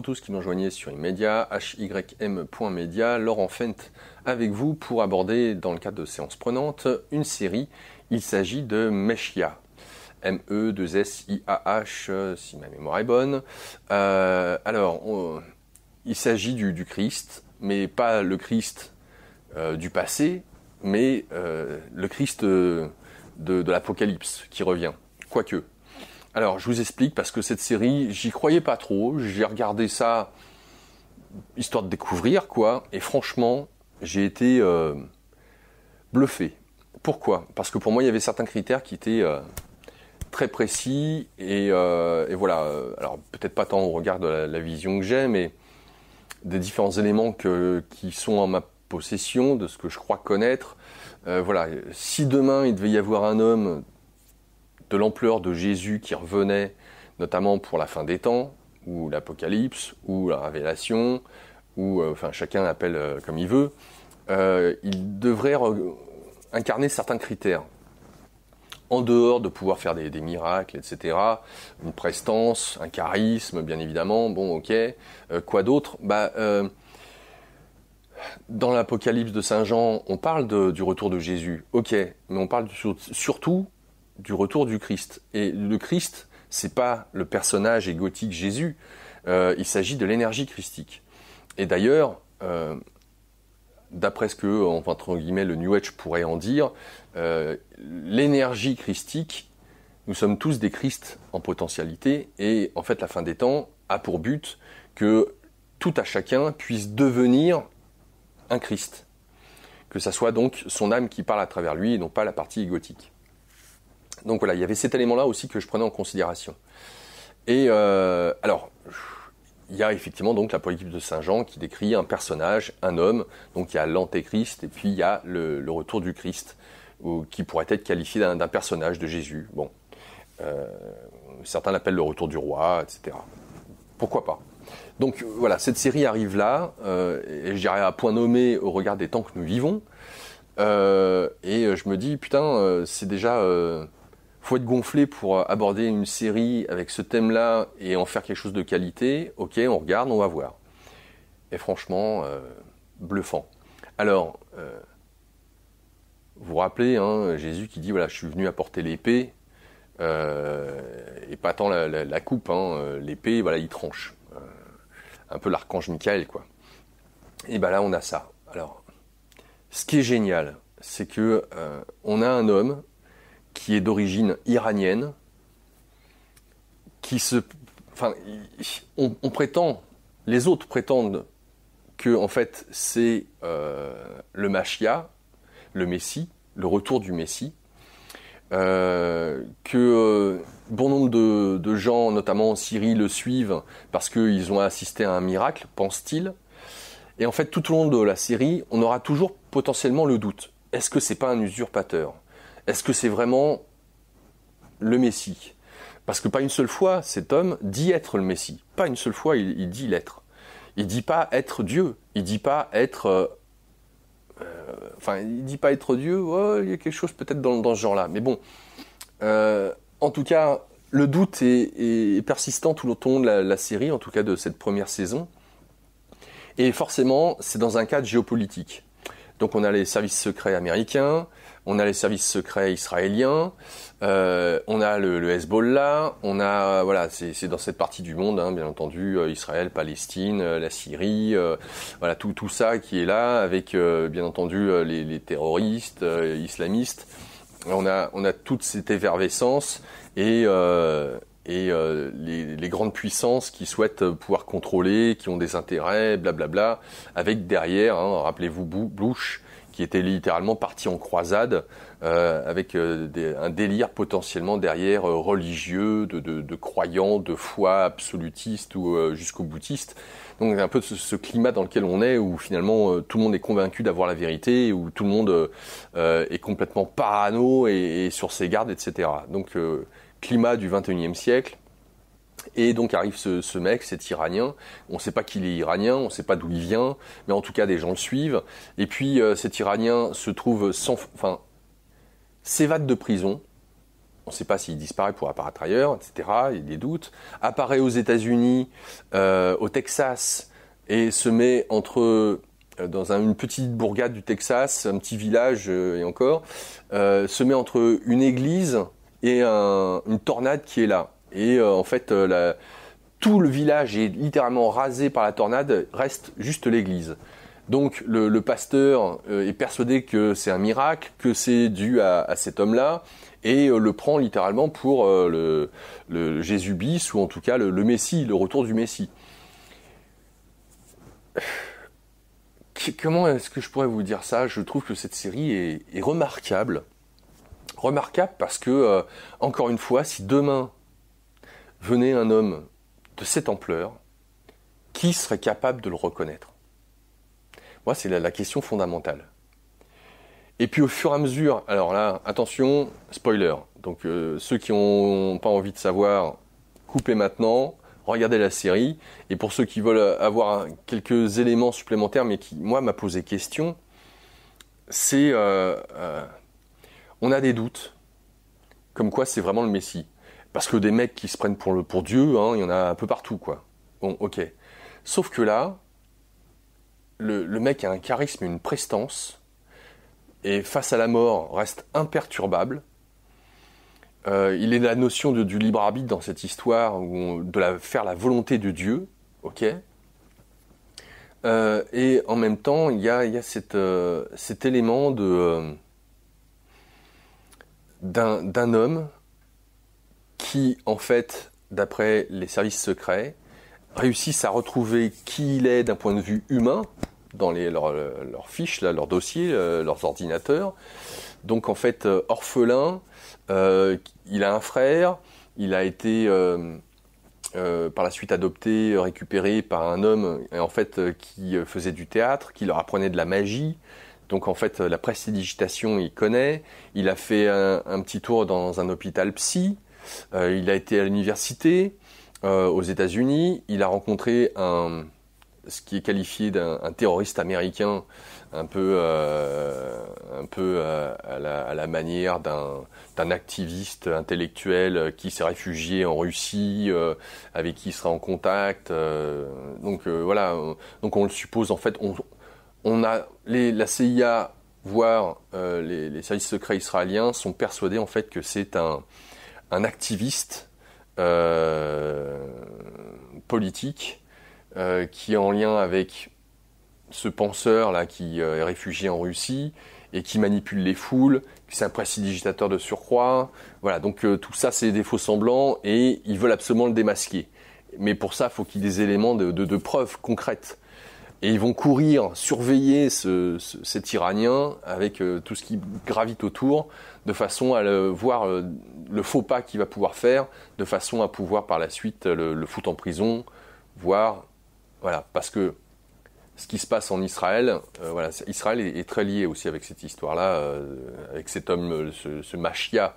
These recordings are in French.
tous qui m'ont rejoint sur Immedia, hym.media, Laurent Fent avec vous pour aborder, dans le cadre de séances prenantes, une série. Il s'agit de Meshia, M-E-2-S-I-A-H, si ma mémoire est bonne. Euh, alors, il s'agit du, Christ, mais pas le Christ euh, du passé, mais euh, le Christ de l'Apocalypse qui revient. Quoique, alors, je vous explique parce que cette série, j'y croyais pas trop. J'ai regardé ça histoire de découvrir, quoi. Et franchement, j'ai été euh, bluffé. Pourquoi Parce que pour moi, il y avait certains critères qui étaient euh, très précis. Euh, et, voilà. Alors, peut-être pas tant au regard de la, vision que j'ai, mais des différents éléments qui sont en ma possession, de ce que je crois connaître. voilà. Si demain, il devait y avoir un homme de l'ampleur de Jésus qui revenait, notamment pour la fin des temps, ou l'Apocalypse, ou la Révélation, ou euh, enfin chacun appelle euh, comme il veut, euh, il devrait incarner certains critères. En dehors de pouvoir faire des, miracles, etc., une prestance, un charisme, bien évidemment, bon, ok, quoi d'autre bah, Dans l'Apocalypse de Saint Jean, on parle du retour de Jésus, ok, mais on parle surtout du retour du Christ. Et le Christ, c'est pas le personnage égotique Jésus, euh, il s'agit de l'énergie christique. Et d'ailleurs, euh, d'après ce que, entre guillemets, le New Age pourrait en dire, euh, l'énergie christique, nous sommes tous des Christes en potentialité, et en fait, la fin des temps a pour but que tout à chacun puisse devenir un Christ. Que ça soit donc son âme qui parle à travers lui et non pas la partie égotique. Donc voilà, il y avait cet élément-là aussi que je prenais en considération. Et euh, alors, il y a effectivement donc la politique de Saint Jean qui décrit un personnage, un homme. Donc il y a l'antéchrist et puis il y a le, retour du Christ, ou, qui pourrait être qualifié d'un personnage de Jésus. Bon, euh, certains l'appellent le retour du roi, etc. Pourquoi pas Donc euh, voilà, cette série arrive là, et je dirais à point nommé au regard des temps que nous vivons. et je me dis, putain, c'est déjà faut être gonflé pour euh, aborder une série avec ce thème-là et en faire quelque chose de qualité. Ok, on regarde, on va voir. Et franchement, euh, bluffant. Alors, euh, vous vous rappelez, hein, Jésus qui dit, voilà, je suis venu apporter l'épée, et pas tant la, coupe, hein, l'épée, voilà, il tranche. un peu l'archange Michael, quoi. Et bien là, on a ça. Alors, ce qui est génial, c'est que on a un homme qui est d'origine iranienne, qui se, enfin, on, prétend, les autres prétendent que en fait c'est euh, le Machia, le Messie, le retour du Messie, euh, que euh, bon nombre de, gens, notamment en Syrie, le suivent parce qu'ils ont assisté à un miracle, pensent-ils. Et en fait, tout au long de la Syrie, on aura toujours potentiellement le doute. Est-ce que c'est pas un usurpateur est-ce que c'est vraiment le Messie Parce que pas une seule fois, cet homme dit être le Messie. Pas une seule fois, il, dit l'être. Il dit pas être Dieu. Il dit pas être... Euh, euh, enfin, il dit pas être Dieu. il y a quelque chose peut-être dans, ce genre-là. Mais bon, euh, en tout cas, le doute est, persistant tout le long de la série, en tout cas de cette première saison. Et forcément, c'est dans un cadre géopolitique. Donc on a les services secrets américains, on a les services secrets israéliens, euh, on a le, Hezbollah, on a voilà, c'est dans cette partie du monde, hein, bien entendu, euh, Israël, Palestine, euh, la Syrie, voilà tout tout ça qui est là, avec bien entendu les, les terroristes islamistes. On a on a toute cette effervescence et et euh, les, les, grandes puissances qui souhaitent euh, pouvoir contrôler, qui ont des intérêts, blablabla, avec derrière, hein, rappelez-vous Bush, qui était littéralement parti en croisade, euh, avec euh, un délire potentiellement derrière religieux, de, de, de, croyants, de foi absolutiste ou jusqu'au boutiste. Donc un peu ce, ce, climat dans lequel on est, où finalement tout le monde est convaincu d'avoir la vérité, où tout le monde est complètement parano et, et, sur ses gardes, etc. Donc climat du 21e siècle. Et donc arrive ce, mec, cet Iranien. On ne sait pas qu'il est Iranien, on ne sait pas d'où il vient, mais en tout cas des gens le suivent. Et puis euh, cet Iranien se trouve sans, enfin, s'évade de prison. On ne sait pas s'il disparaît pour apparaître ailleurs, etc. Il y a des doutes. Apparaît aux États-Unis, euh, au Texas, et se met entre euh, dans une petite bourgade du Texas, un petit village et encore, se met entre une église et une tornade qui est là. Et euh, en fait, euh, tout le village est littéralement rasé par la tornade, reste juste l'église. Donc le, pasteur euh, est persuadé que c'est un miracle, que c'est dû à, cet homme-là, et le prend littéralement pour le, jésus bis ou en tout cas le, Messie, le retour du Messie. Comment est-ce que je pourrais vous dire ça Je trouve que cette série est remarquable remarquable parce que, euh, encore une fois, si demain venait un homme de cette ampleur, qui serait capable de le reconnaître Moi, c'est la, question fondamentale. Et puis au fur et à mesure, alors là, attention, spoiler. Donc euh, ceux qui n'ont pas envie de savoir, coupez maintenant, regardez la série. Et pour ceux qui veulent avoir quelques éléments supplémentaires, mais qui, moi, m'a posé question, c'est euh, on a des doutes, comme quoi c'est vraiment le Messie. Parce que des mecs qui se prennent pour, le, pour Dieu, hein, il y en a un peu partout, quoi. Bon, ok. Sauf que là, le, mec a un charisme, une prestance, et face à la mort reste imperturbable. Euh, il est la notion du libre arbitre dans cette histoire, de la, faire la volonté de Dieu, ok. Euh, et en même temps, il y a, cette, euh, cet élément de d'un homme qui, en fait, d'après les services secrets, réussissent à retrouver qui il est d'un point de vue humain dans les, leurs fiches, là, leurs dossiers, euh, leurs ordinateurs. Donc en fait, euh, orphelin, euh, il a un frère, il a été par la suite adopté, récupéré par un homme en fait qui faisait du théâtre, qui leur apprenait de la magie. Donc en fait, la prestidigitation, il connaît. Il a fait un, petit tour dans un hôpital psy. Euh, il a été à l'université euh, aux États-Unis. Il a rencontré un, ce qui est qualifié d'un terroriste américain, un peu, euh, un peu à, la, manière d'un activiste intellectuel qui s'est réfugié en Russie, avec qui il sera en contact. donc voilà, donc on le suppose en fait, on, on a les, la CIA, voire euh, les, services secrets israéliens, sont persuadés en fait que c'est un, activiste euh, politique euh, qui est en lien avec ce penseur là qui est réfugié en Russie et qui manipule les foules, qui c'est un prestidigitateur de surcroît. Voilà, donc tout ça c'est des faux semblants et ils veulent absolument le démasquer. Mais pour ça, il faut qu'il y ait des éléments de preuves concrètes. Et ils vont courir, surveiller cet Iranien avec euh, tout ce qui gravite autour, de façon à le, voir euh, le faux pas qu'il va pouvoir faire, de façon à pouvoir par la suite le, foutre en prison, Voir... Voilà, parce que ce qui se passe en Israël, euh, voilà, Israël est, très lié aussi avec cette histoire-là, avec cet homme, ce, machia.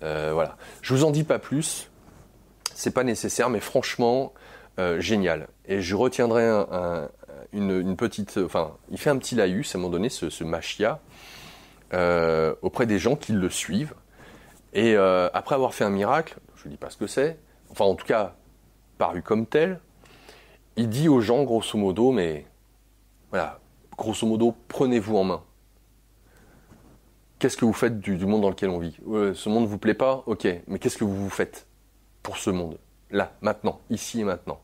voilà. Je vous en dis pas plus, c'est pas nécessaire, mais franchement, génial. Et je retiendrai un une, petite, enfin, il fait un petit laïus à un moment donné, ce, machia, euh, auprès des gens qui le suivent. Et euh, après avoir fait un miracle, je ne dis pas ce que c'est, enfin en tout cas paru comme tel, il dit aux gens grosso modo, mais voilà, grosso modo, prenez-vous en main. Qu'est-ce que vous faites du, monde dans lequel on vit euh, Ce monde ne vous plaît pas Ok, mais qu'est-ce que vous vous faites pour ce monde Là, maintenant, ici et maintenant.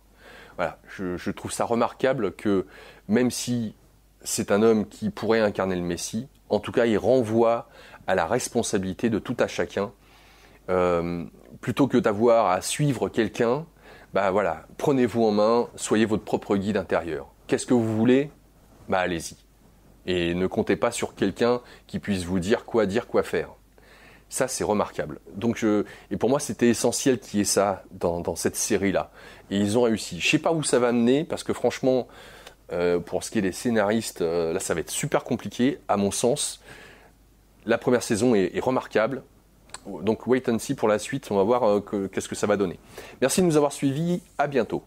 Voilà, je, trouve ça remarquable que même si c'est un homme qui pourrait incarner le Messie, en tout cas, il renvoie à la responsabilité de tout à chacun. Euh, plutôt que d'avoir à suivre quelqu'un, bah voilà, prenez-vous en main, soyez votre propre guide intérieur. Qu'est-ce que vous voulez Bah allez-y. Et ne comptez pas sur quelqu'un qui puisse vous dire quoi dire, quoi faire. Ça, c'est remarquable. Donc, euh, et pour moi, c'était essentiel qu'il y ait ça dans, cette série-là. Et ils ont réussi. Je sais pas où ça va mener, parce que franchement, euh, pour ce qui est des scénaristes, euh, là, ça va être super compliqué, à mon sens. La première saison est, remarquable. Donc, wait and see pour la suite. On va voir qu'est-ce que ça va donner. Merci de nous avoir suivis. À bientôt.